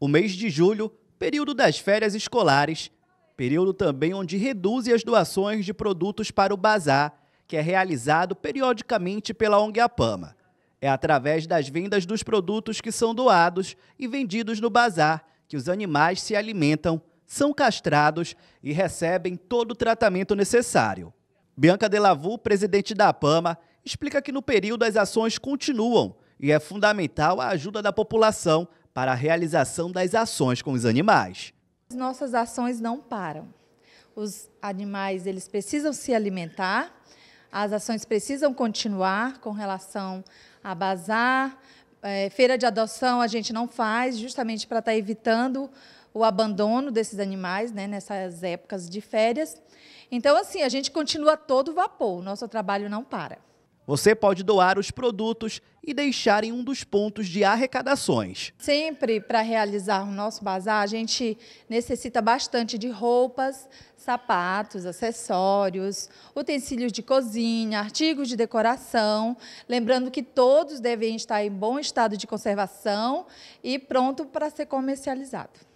O mês de julho, período das férias escolares, período também onde reduzem as doações de produtos para o bazar, que é realizado periodicamente pela ONG Apama. É através das vendas dos produtos que são doados e vendidos no bazar que os animais se alimentam, são castrados e recebem todo o tratamento necessário. Bianca Delavu, presidente da Apama, explica que no período as ações continuam e é fundamental a ajuda da população para a realização das ações com os animais. Nossas ações não param. Os animais eles precisam se alimentar, as ações precisam continuar com relação a bazar, é, feira de adoção a gente não faz, justamente para estar tá evitando o abandono desses animais né, nessas épocas de férias. Então, assim, a gente continua todo vapor, o nosso trabalho não para. Você pode doar os produtos e deixar em um dos pontos de arrecadações. Sempre para realizar o nosso bazar, a gente necessita bastante de roupas, sapatos, acessórios, utensílios de cozinha, artigos de decoração. Lembrando que todos devem estar em bom estado de conservação e pronto para ser comercializado.